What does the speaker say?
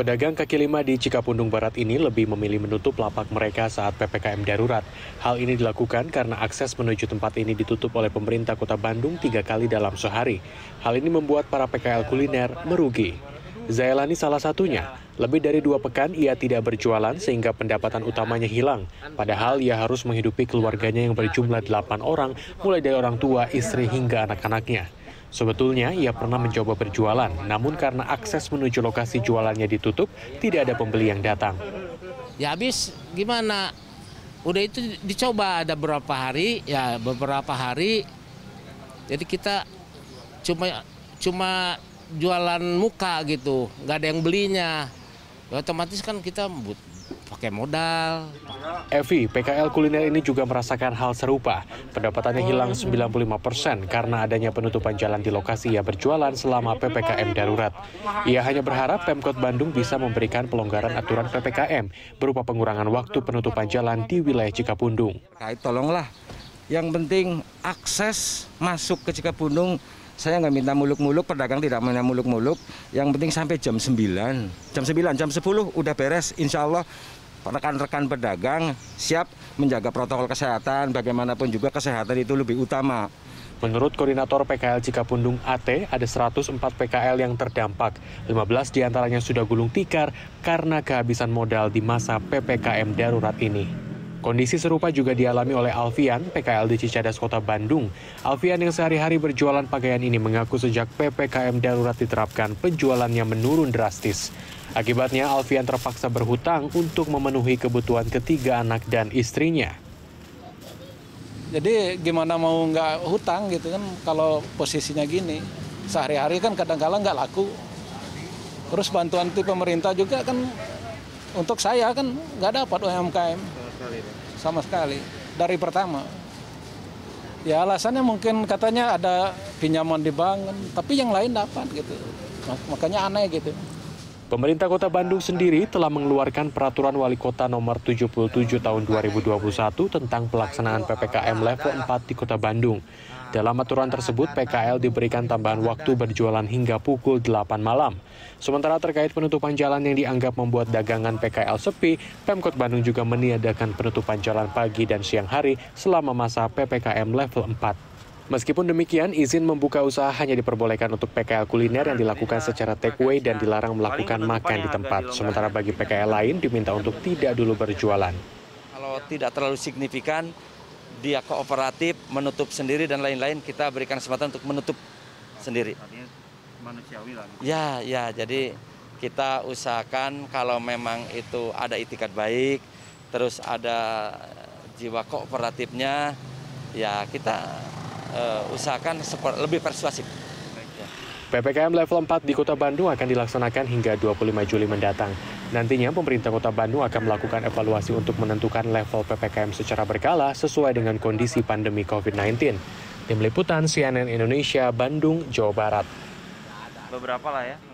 Pedagang kaki lima di Cikapundung Barat ini lebih memilih menutup lapak mereka saat PPKM darurat. Hal ini dilakukan karena akses menuju tempat ini ditutup oleh pemerintah kota Bandung tiga kali dalam sehari. Hal ini membuat para PKL kuliner merugi. Zailani salah satunya. Lebih dari dua pekan ia tidak berjualan sehingga pendapatan utamanya hilang. Padahal ia harus menghidupi keluarganya yang berjumlah delapan orang, mulai dari orang tua, istri, hingga anak-anaknya. Sebetulnya ia pernah mencoba berjualan, namun karena akses menuju lokasi jualannya ditutup, tidak ada pembeli yang datang. Ya habis gimana? Udah itu dicoba ada beberapa hari, ya beberapa hari. Jadi kita cuma cuma jualan muka gitu, nggak ada yang belinya. Ya, otomatis kan kita pakai modal. Evi, PKL kuliner ini juga merasakan hal serupa. Pendapatannya hilang 95 persen karena adanya penutupan jalan di lokasi ia berjualan selama PPKM darurat. Ia hanya berharap Pemkot Bandung bisa memberikan pelonggaran aturan PPKM berupa pengurangan waktu penutupan jalan di wilayah Cikapundung. tolonglah, yang penting akses masuk ke Cikapundung saya nggak minta muluk-muluk, pedagang tidak minta muluk-muluk. Yang penting sampai jam 9. Jam 9, jam 10 udah beres. Insya Allah rekan-rekan pedagang siap menjaga protokol kesehatan, bagaimanapun juga kesehatan itu lebih utama. Menurut Koordinator PKL Cikapundung AT, ada 104 PKL yang terdampak. 15 diantaranya sudah gulung tikar karena kehabisan modal di masa PPKM darurat ini. Kondisi serupa juga dialami oleh Alfian, PKL di Cicadas Kota Bandung. Alfian yang sehari-hari berjualan pakaian ini mengaku sejak PPKM darurat diterapkan, penjualannya menurun drastis. Akibatnya Alfian terpaksa berhutang untuk memenuhi kebutuhan ketiga anak dan istrinya. Jadi gimana mau nggak hutang gitu kan kalau posisinya gini. Sehari-hari kan kadang-kala nggak laku. Terus bantuan di pemerintah juga kan untuk saya kan nggak dapat UMKM sekali. Sama sekali dari pertama. Ya alasannya mungkin katanya ada pinjaman di bank, tapi yang lain dapat gitu. Makanya aneh gitu. Pemerintah Kota Bandung sendiri telah mengeluarkan peraturan wali kota nomor 77 tahun 2021 tentang pelaksanaan PPKM level 4 di Kota Bandung. Dalam aturan tersebut, PKL diberikan tambahan waktu berjualan hingga pukul 8 malam. Sementara terkait penutupan jalan yang dianggap membuat dagangan PKL sepi, Pemkot Bandung juga meniadakan penutupan jalan pagi dan siang hari selama masa PPKM level 4. Meskipun demikian, izin membuka usaha hanya diperbolehkan untuk PKL kuliner yang dilakukan secara takeaway dan dilarang melakukan makan di tempat. Sementara bagi PKL lain diminta untuk tidak dulu berjualan. Kalau tidak terlalu signifikan, dia kooperatif, menutup sendiri dan lain-lain, kita berikan kesempatan untuk menutup sendiri. Artinya manusiawi lah. Gitu. Ya, ya. Jadi kita usahakan kalau memang itu ada itikat baik, terus ada jiwa kooperatifnya, ya kita uh, usahakan lebih persuasif. Ya. PPKM level 4 di Kota Bandung akan dilaksanakan hingga 25 Juli mendatang. Nantinya pemerintah kota Bandung akan melakukan evaluasi untuk menentukan level PPKM secara berkala sesuai dengan kondisi pandemi COVID-19. Tim Liputan CNN Indonesia, Bandung, Jawa Barat. Beberapa lah ya.